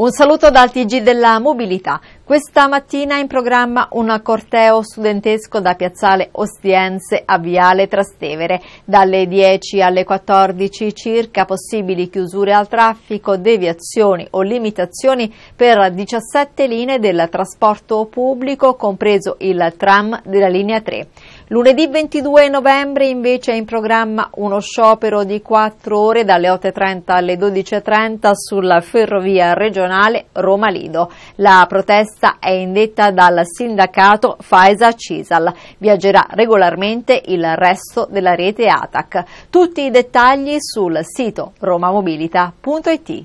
Un saluto dal TG della mobilità. Questa mattina è in programma un corteo studentesco da Piazzale Ostiense a Viale Trastevere. Dalle 10 alle 14 circa possibili chiusure al traffico, deviazioni o limitazioni per 17 linee del trasporto pubblico, compreso il tram della linea 3. Lunedì 22 novembre invece è in programma uno sciopero di 4 ore dalle 8.30 alle 12.30 sulla ferrovia regionale Roma-Lido. La protesta terza è indetta dal sindacato Faesa Cisal. Viaggerà regolarmente il resto della rete ATAC. Tutti i dettagli sul sito romamobilita.it.